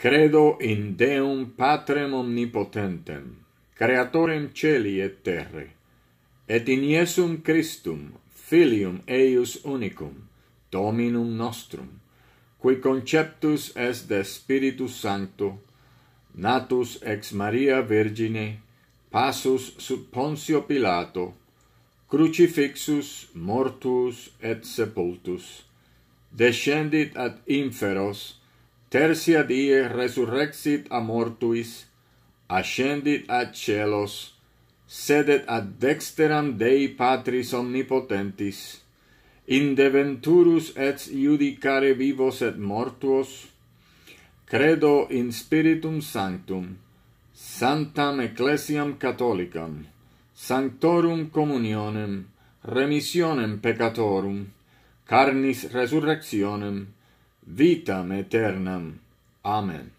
Credo in Deum Patrem Omnipotentem, Creatorem Celi et Terre, et in Iesum Christum, Filium Eius Unicum, Dominum Nostrum, qui conceptus est de Spiritus Sancto, natus ex Maria Virgine, passus sub Pontio Pilato, crucifixus, mortus et sepultus, descendit ad inferos, tertia die resurrexit a mortuis, ascendit ad celos, sedet ad dexteram Dei Patris omnipotentis, deventurus et judicare vivos et mortuos, credo in Spiritum Sanctum, Santam Ecclesiam Catholicam, Sanctorum Communionem, remissionem peccatorum, carnis resurrectionem, Vitam aeternam. Amen.